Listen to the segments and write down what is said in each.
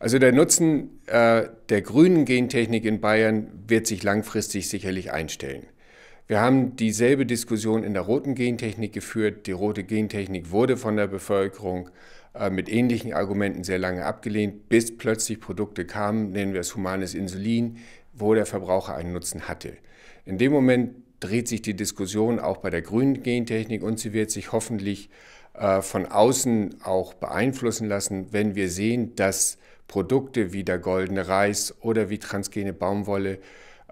Also der Nutzen äh, der grünen Gentechnik in Bayern wird sich langfristig sicherlich einstellen. Wir haben dieselbe Diskussion in der roten Gentechnik geführt. Die rote Gentechnik wurde von der Bevölkerung äh, mit ähnlichen Argumenten sehr lange abgelehnt, bis plötzlich Produkte kamen, nennen wir es humanes Insulin, wo der Verbraucher einen Nutzen hatte. In dem Moment dreht sich die Diskussion auch bei der grünen Gentechnik und sie wird sich hoffentlich äh, von außen auch beeinflussen lassen, wenn wir sehen, dass Produkte wie der goldene Reis oder wie transgene Baumwolle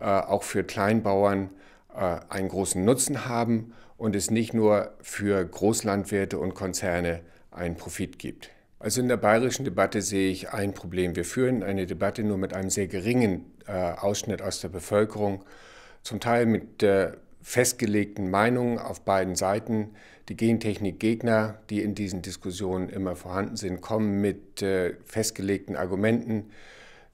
äh, auch für Kleinbauern äh, einen großen Nutzen haben und es nicht nur für Großlandwirte und Konzerne einen Profit gibt. Also in der bayerischen Debatte sehe ich ein Problem. Wir führen eine Debatte nur mit einem sehr geringen Ausschnitt aus der Bevölkerung, zum Teil mit der festgelegten Meinungen auf beiden Seiten. Die Gentechnikgegner, die in diesen Diskussionen immer vorhanden sind, kommen mit äh, festgelegten Argumenten.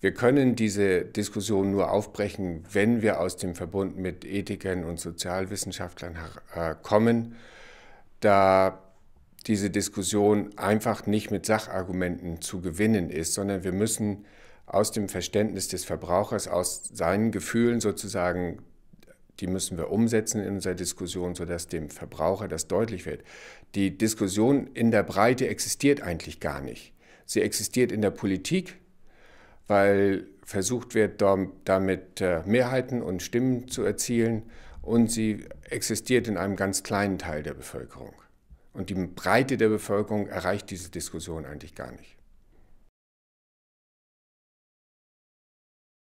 Wir können diese Diskussion nur aufbrechen, wenn wir aus dem Verbund mit Ethikern und Sozialwissenschaftlern äh, kommen, da diese Diskussion einfach nicht mit Sachargumenten zu gewinnen ist, sondern wir müssen aus dem Verständnis des Verbrauchers, aus seinen Gefühlen sozusagen die müssen wir umsetzen in unserer Diskussion, sodass dem Verbraucher das deutlich wird. Die Diskussion in der Breite existiert eigentlich gar nicht. Sie existiert in der Politik, weil versucht wird, damit äh, Mehrheiten und Stimmen zu erzielen. Und sie existiert in einem ganz kleinen Teil der Bevölkerung. Und die Breite der Bevölkerung erreicht diese Diskussion eigentlich gar nicht.